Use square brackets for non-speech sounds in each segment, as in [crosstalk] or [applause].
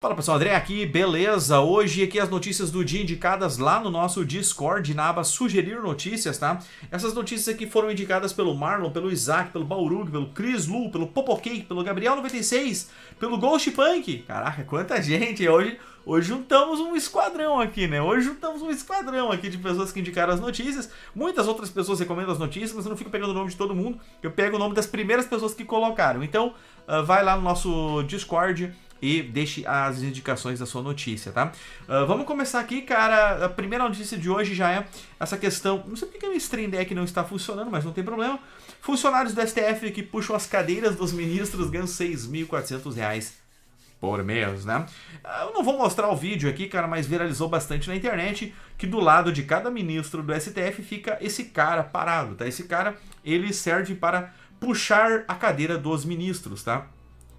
Fala pessoal, André aqui, beleza? Hoje aqui as notícias do dia indicadas lá no nosso Discord, na aba Sugerir Notícias, tá? Essas notícias aqui foram indicadas pelo Marlon, pelo Isaac, pelo Baurug, pelo Chris Lu, pelo Cake, pelo Gabriel96, pelo Ghost Punk. Caraca, quanta gente! Hoje, hoje juntamos um esquadrão aqui, né? Hoje juntamos um esquadrão aqui de pessoas que indicaram as notícias. Muitas outras pessoas recomendam as notícias, mas eu não fico pegando o nome de todo mundo, eu pego o nome das primeiras pessoas que colocaram. Então, uh, vai lá no nosso Discord e deixe as indicações da sua notícia, tá? Uh, vamos começar aqui, cara. A primeira notícia de hoje já é essa questão. Não sei porque o Stream Deck não está funcionando, mas não tem problema. Funcionários do STF que puxam as cadeiras dos ministros ganham R$ 6.400 por mês, né? Ah, eu não vou mostrar o vídeo aqui, cara, mas viralizou bastante na internet que do lado de cada ministro do STF fica esse cara parado, tá? Esse cara, ele serve para puxar a cadeira dos ministros, tá?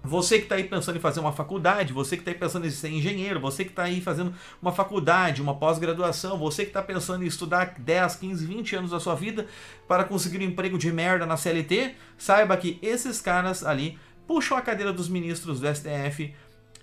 Você que está aí pensando em fazer uma faculdade, você que está aí pensando em ser engenheiro, você que está aí fazendo uma faculdade, uma pós-graduação, você que está pensando em estudar 10, 15, 20 anos da sua vida para conseguir um emprego de merda na CLT, saiba que esses caras ali puxam a cadeira dos ministros do STF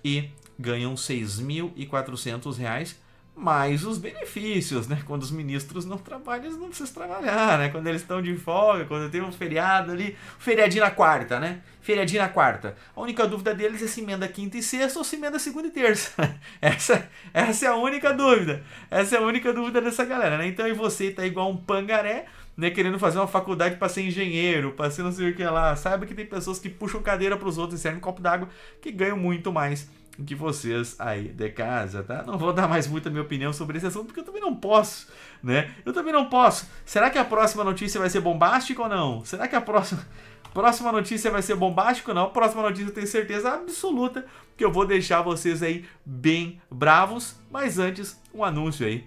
e ganham 6.400 reais mais os benefícios, né? Quando os ministros não trabalham, eles não precisam trabalhar, né? Quando eles estão de folga, quando tem um feriado ali, feriadinho na quarta, né? Feriadinho na quarta. A única dúvida deles é se emenda quinta e sexta ou se emenda segunda e terça. [laughs] Essa, essa é a única dúvida. Essa é a única dúvida dessa galera, né? Então, e você tá igual um pangaré, né, querendo fazer uma faculdade para ser engenheiro, para ser não sei o que lá. Sabe que tem pessoas que puxam cadeira para os outros e servem um copo d'água que ganham muito mais que vocês aí de casa, tá? Não vou dar mais muita minha opinião sobre esse assunto, porque eu também não posso, né? Eu também não posso. Será que a próxima notícia vai ser bombástica ou não? Será que a próxima... [laughs] Próxima notícia vai ser bombástica ou não? Próxima notícia eu tenho certeza absoluta que eu vou deixar vocês aí bem bravos. Mas antes, um anúncio aí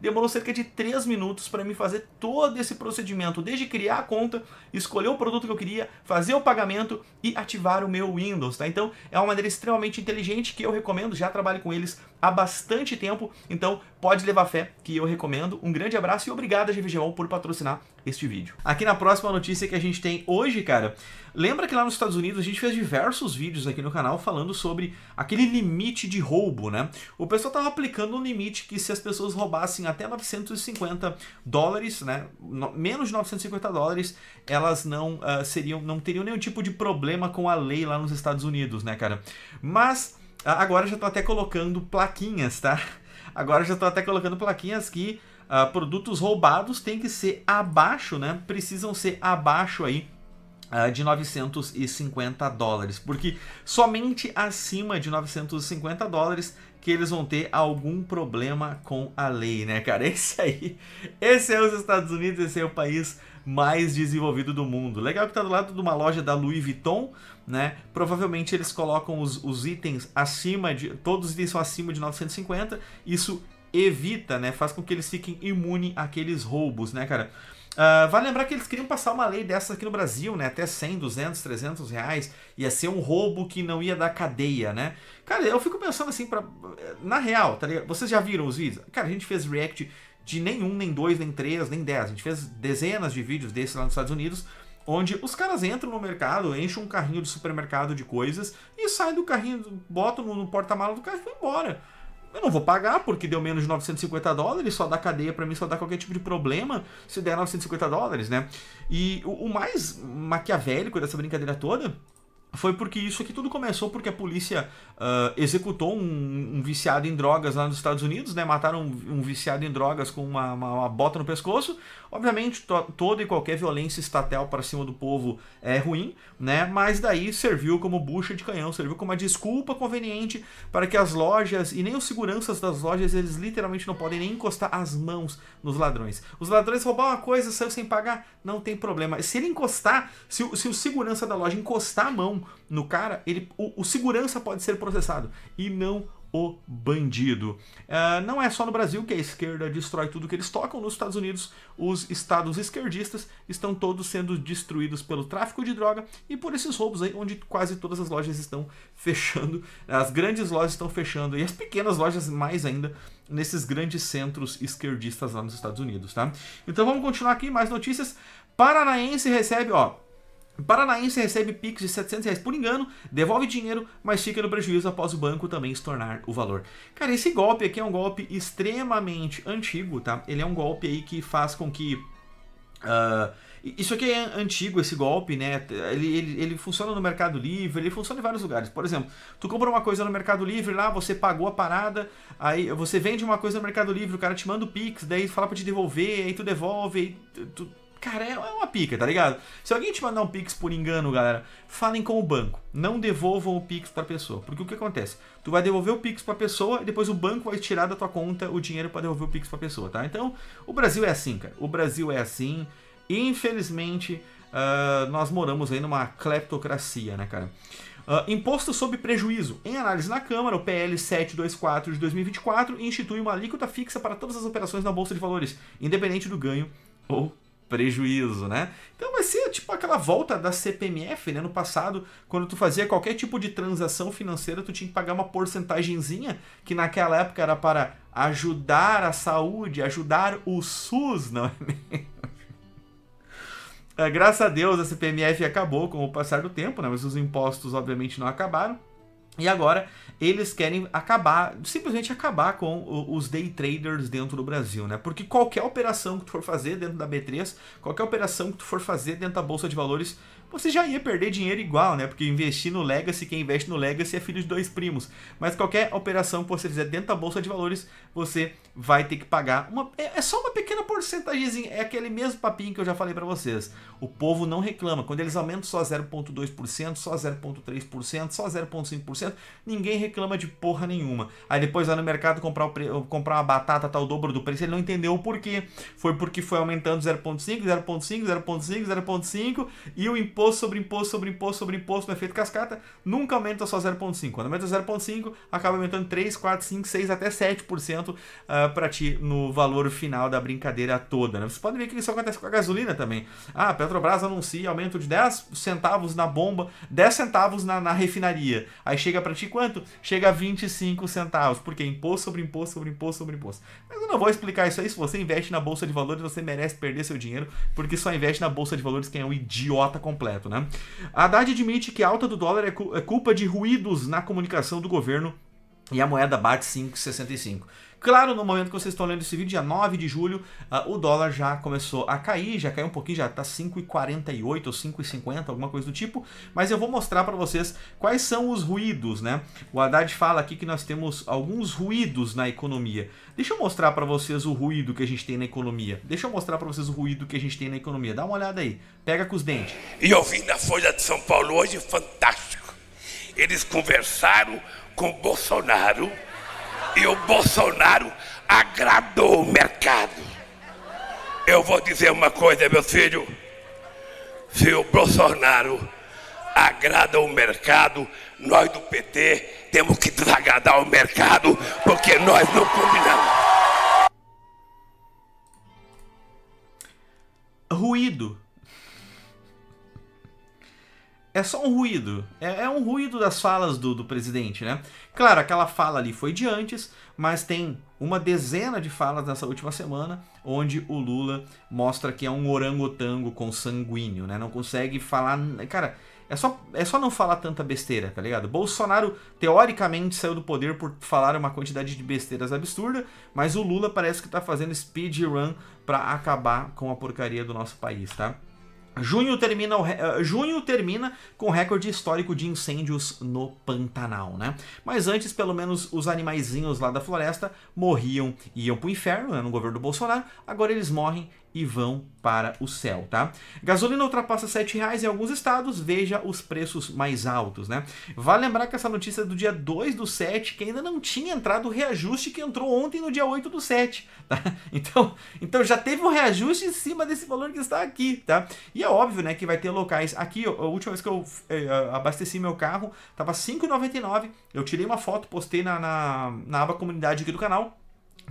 demorou cerca de 3 minutos para me fazer todo esse procedimento, desde criar a conta, escolher o produto que eu queria, fazer o pagamento e ativar o meu Windows, tá? Então é uma maneira extremamente inteligente que eu recomendo, já trabalho com eles há bastante tempo, então pode levar fé que eu recomendo. Um grande abraço e obrigado a GVGO por patrocinar este vídeo. Aqui na próxima notícia que a gente tem hoje, cara, lembra que lá nos Estados Unidos a gente fez diversos vídeos aqui no canal falando sobre aquele limite de roubo, né? O pessoal tava aplicando um limite que se as pessoas roubassem Assim, até 950 dólares, né? No, menos de 950 dólares, elas não uh, seriam, não teriam nenhum tipo de problema com a lei lá nos Estados Unidos, né, cara? Mas agora já tô até colocando plaquinhas, tá? [laughs] Agora já tô até colocando plaquinhas que uh, produtos roubados têm que ser abaixo, né? Precisam ser abaixo aí Uh, de 950 dólares, porque somente acima de 950 dólares que eles vão ter algum problema com a lei, né, cara? [laughs] Esse aí, esse é os Estados Unidos, esse é o país mais desenvolvido do mundo. Legal que tá do lado de uma loja da Louis Vuitton, né? Provavelmente eles colocam os, os itens acima de. Todos os itens são acima de 950. Isso evita, né? Faz com que eles fiquem imunes àqueles roubos, né, cara? Uh, vale lembrar que eles queriam passar uma lei dessa aqui no Brasil, né? Até 100, 200, 300 reais. Ia ser um roubo que não ia dar cadeia, né? Cara, eu fico pensando assim, pra... na real, tá ligado? Vocês já viram os vídeos? Cara, a gente fez react de nenhum, nem dois, nem três, nem dez. A gente fez dezenas de vídeos desses lá nos Estados Unidos, onde os caras entram no mercado, enchem um carrinho de supermercado de coisas e saem do carrinho, botam no porta-mala do carro e vão embora. Eu não vou pagar porque deu menos de 950 dólares, só dá cadeia para mim, só dá qualquer tipo de problema se der 950 dólares, né? E o, o mais maquiavélico dessa brincadeira toda foi porque isso aqui tudo começou porque a polícia uh, executou um, um, viciado em drogas lá nos Estados Unidos, né? Mataram um, um viciado em drogas com uma, uma, uma bota no pescoço. Obviamente, to, toda e qualquer violência estatal para cima do povo é ruim, né? Mas daí serviu como bucha de canhão, serviu como uma desculpa conveniente para que as lojas e nem os seguranças das lojas, eles literalmente não podem nem encostar as mãos nos ladrões. Os ladrões roubaram uma coisa, saiu sem pagar, não tem problema. Se ele encostar, se, se o segurança da loja encostar a mão no cara, ele, o, o segurança pode ser processado e não o bandido. Uh, não é só no Brasil que a esquerda destrói tudo que eles tocam. Nos Estados Unidos, os estados esquerdistas estão todos sendo destruídos pelo tráfico de droga e por esses roubos aí, onde quase todas as lojas estão [laughs] fechando, as grandes lojas estão fechando e as pequenas lojas mais ainda nesses grandes centros esquerdistas lá nos Estados Unidos, tá? Então vamos continuar aqui mais notícias. Paranaense recebe, ó, Paranaense recebe Pix de 700 reais por engano, devolve dinheiro, mas fica no prejuízo após o banco também estornar o valor. Cara, esse golpe aqui é um golpe extremamente antigo, tá? Ele é um golpe aí que faz com que. Uh, isso aqui é antigo, esse golpe, né? Ele, ele, ele, funciona no Mercado Livre, ele funciona em vários lugares. Por exemplo, tu compra uma coisa no Mercado Livre lá, você pagou a parada, aí você vende uma coisa no Mercado Livre, o cara te manda o Pix, daí fala pra te devolver, aí tu devolve, aí tu, tu Cara, é, é uma pica, tá ligado? Se alguém te mandar um Pix por engano, galera, falem com o banco. Não devolvam o Pix pra pessoa. Porque o que acontece? Tu vai devolver o Pix pra pessoa e depois o banco vai tirar da tua conta o dinheiro para devolver o Pix pra pessoa, tá? Então, o Brasil é assim, cara. O Brasil é assim. Infelizmente, uh, nós moramos aí numa cleptocracia, né, cara? Uh, imposto sobre prejuízo. Em análise na Câmara, o PL 724 de 2024 institui uma alíquota fixa para todas as operações na Bolsa de Valores, independente do ganho ou prejuízo, né? Então vai ser tipo aquela volta da CPMF, né? No passado, quando tu fazia qualquer tipo de transação financeira, tu tinha que pagar uma porcentagemzinha que naquela época era para ajudar a saúde, ajudar o SUS, não é mesmo? [laughs] É, graças a Deus a CPMF acabou com o passar do tempo, né? Mas os impostos obviamente não acabaram. E agora eles querem acabar, simplesmente acabar com os day traders dentro do Brasil, né? Porque qualquer operação que tu for fazer dentro da B3, qualquer operação que tu for fazer dentro da bolsa de valores, você já ia perder dinheiro igual, né? Porque investir no Legacy, quem investe no Legacy é filho de dois primos. Mas qualquer operação que você fizer dentro da bolsa de valores, você vai ter que pagar uma. É, é só uma pequena porcentagemzinha. É aquele mesmo papinho que eu já falei para vocês. O povo não reclama. Quando eles aumentam só 0,2%, só 0,3%, só 0,5%, ninguém reclama de porra nenhuma. Aí depois lá no mercado comprar, pre... comprar uma batata, tá o dobro do preço. Ele não entendeu o porquê. Foi porque foi aumentando 0,5, 0,5, 0,5, 0,5 e o imposto imposto sobre imposto sobre imposto sobre imposto no efeito cascata, nunca aumenta só 0,5. Quando aumenta 0,5, acaba aumentando 3, 4, 5, 6, até 7% uh, para ti no valor final da brincadeira toda. Né? Vocês podem ver que isso acontece com a gasolina também. Ah, a Petrobras anuncia aumento de 10 centavos na bomba, 10 centavos na, na refinaria. Aí chega para ti quanto? Chega a 25 centavos, porque imposto sobre imposto sobre imposto sobre imposto. Mas eu não vou explicar isso aí. Se você investe na bolsa de valores, você merece perder seu dinheiro, porque só investe na bolsa de valores quem é um idiota completo completo, né? Haddad admite que a alta do dólar é, é culpa de ruídos na comunicação do governo e a moeda bate 5,65. Claro, no momento que vocês estão lendo esse vídeo, dia 9 de julho, uh, o dólar já começou a cair, já caiu um pouquinho, já está 5,48 ou 5,50, alguma coisa do tipo, mas eu vou mostrar para vocês quais são os ruídos, né? O Haddad fala aqui que nós temos alguns ruídos na economia. Deixa eu mostrar para vocês o ruído que a gente tem na economia. Deixa eu mostrar para vocês o ruído que a gente tem na economia. Dá uma olhada aí. Pega com os dentes. E eu vim na Folha de São Paulo hoje, fantástico. Eles conversaram com Bolsonaro e o Bolsonaro agradou o mercado. Eu vou dizer uma coisa, meus filhos. Se o Bolsonaro agrada o mercado, nós do PT temos que desagradar o mercado, porque nós não combinamos. Ruído é só um ruído. É, é um ruído das falas do, do, presidente, né? Claro, aquela fala ali foi de antes, mas tem uma dezena de falas nessa última semana, onde o Lula mostra que é um orangotango consanguíneo, né? Não consegue falar. Cara, é só, é só não falar tanta besteira, tá ligado? Bolsonaro, teoricamente, saiu do poder por falar uma quantidade de besteiras absurda, mas o Lula parece que tá fazendo speedrun pra acabar com a porcaria do nosso país, tá? Junho termina, o, eh, junho termina com recorde histórico de incêndios no Pantanal, né? Mas antes, pelo menos, os animaizinhos lá da floresta morriam e iam pro inferno, né, no governo do Bolsonaro. Agora eles morrem e vão para o céu, tá? Gasolina ultrapassa R$ 7,00 em alguns estados, veja os preços mais altos, né? Vale lembrar que essa notícia é do dia 2 do 7, que ainda não tinha entrado o reajuste que entrou ontem no dia 8 do 7, [laughs] tá? Então, então já teve um reajuste em cima desse valor que está aqui, tá? E é óbvio, né, que vai ter locais... Aqui, a última vez que eu eh, abasteci meu carro, tava R$ 5,99, eu tirei uma foto, postei na, na, na aba comunidade aqui do canal,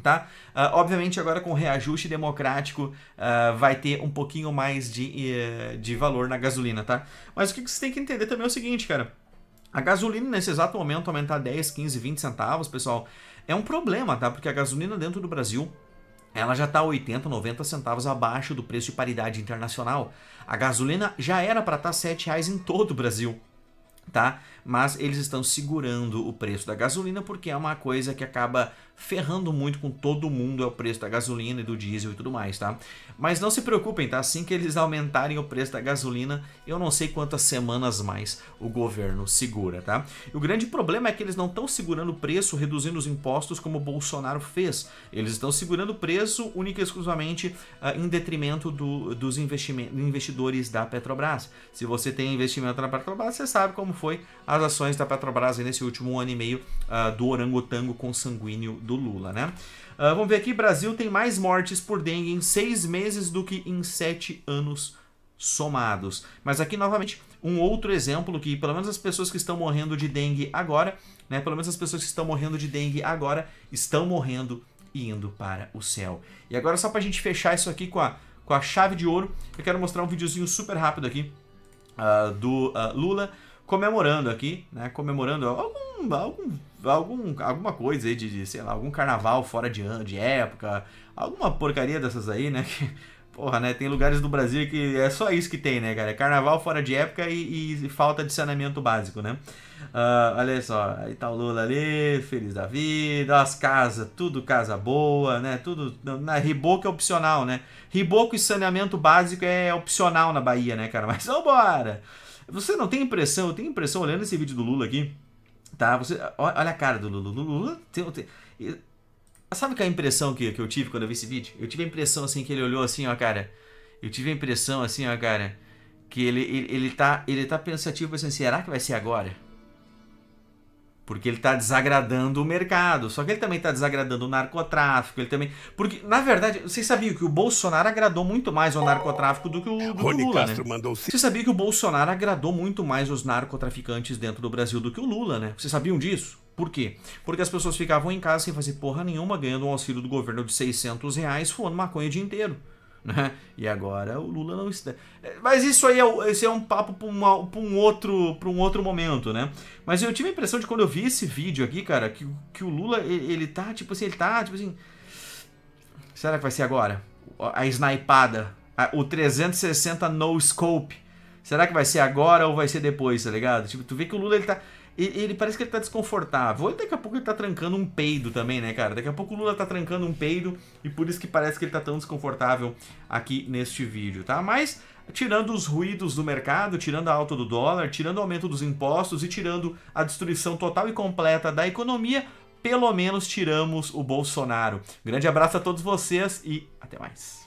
tá? Uh, obviamente, agora com o reajuste democrático, uh, vai ter um pouquinho mais de, uh, de valor na gasolina, tá? Mas o que você tem que entender também é o seguinte, cara. A gasolina nesse exato momento aumentar 10, 15, 20 centavos, pessoal, é um problema, tá? Porque a gasolina dentro do Brasil ela já está 80, 90 centavos abaixo do preço de paridade internacional. A gasolina já era para estar tá R$ em todo o Brasil tá? Mas eles estão segurando o preço da gasolina porque é uma coisa que acaba ferrando muito com todo mundo é o preço da gasolina e do diesel e tudo mais, tá? Mas não se preocupem, tá? Assim que eles aumentarem o preço da gasolina, eu não sei quantas semanas mais o governo segura, tá? o grande problema é que eles não estão segurando o preço reduzindo os impostos como o Bolsonaro fez. Eles estão segurando o preço única e exclusivamente uh, em detrimento do, dos investidores da Petrobras. Se você tem investimento na Petrobras, você sabe como foi as ações da Petrobras nesse último ano e meio uh, do orangotango consanguíneo do Lula, né? Uh, vamos ver aqui, Brasil tem mais mortes por dengue em seis meses do que em sete anos somados. Mas aqui, novamente, um outro exemplo que, pelo menos as pessoas que estão morrendo de dengue agora, né? Pelo menos as pessoas que estão morrendo de dengue agora estão morrendo e indo para o céu. E agora, só para a gente fechar isso aqui com a, com a chave de ouro, eu quero mostrar um videozinho super rápido aqui uh, do uh, Lula comemorando aqui, né? Comemorando algum, algum, algum alguma coisa aí de, de, sei lá, algum carnaval fora de ano, de época, alguma porcaria dessas aí, né? Que, porra, né? Tem lugares do Brasil que é só isso que tem, né, cara? É carnaval fora de época e, e falta de saneamento básico, né? Uh, olha só, aí tá o Lula ali, feliz da vida, as casas, tudo casa boa, né? Tudo. Na, né, riboco é opcional, né? Riboco e saneamento básico é opcional na Bahia, né, cara? Mas [laughs] vambora! embora! Você não tem impressão, eu tenho impressão olhando esse vídeo do Lula aqui, tá? Você olha a cara do Lula. Lula tem, tem, sabe que a impressão que, que eu tive quando eu vi esse vídeo? Eu tive a impressão assim que ele olhou assim, ó, cara. Eu tive a impressão assim, ó, cara, que ele ele, ele tá ele tá pensativo, pensando, assim, será que vai ser agora? Porque ele está desagradando o mercado. Só que ele também está desagradando o narcotráfico. Ele também. Porque, na verdade, vocês sabiam que o Bolsonaro agradou muito mais ao narcotráfico do que o, do Rony que o Lula. Né? Castro né? mandou Você sabia que o Bolsonaro agradou muito mais os narcotraficantes dentro do Brasil do que o Lula, né? Vocês sabiam disso? Por quê? Porque as pessoas ficavam em casa sem fazer porra nenhuma, ganhando um auxílio do governo de 600 reais, fumando maconha o dia inteiro. Né? E agora o Lula não está. É, mas isso aí é, esse é um papo para um outro para um outro momento, né? Mas eu tive a impressão de quando eu vi esse vídeo aqui, cara, que, que o Lula ele, ele tá tipo assim, ele tá tipo assim. Será que vai ser agora? A snipada, a, o 360 no scope. Será que vai ser agora ou vai ser depois, tá ligado? Tipo, tu vê que o Lula ele tá ele, ele, parece que ele tá desconfortável. Ou daqui a pouco ele tá trancando um peido também, né, cara? Daqui a pouco o Lula tá trancando um peido e por isso que parece que ele tá tão desconfortável aqui neste vídeo, tá? Mas tirando os ruídos do mercado, tirando a alta do dólar, tirando o aumento dos impostos e tirando a destruição total e completa da economia, pelo menos tiramos o Bolsonaro. Grande abraço a todos vocês e até mais.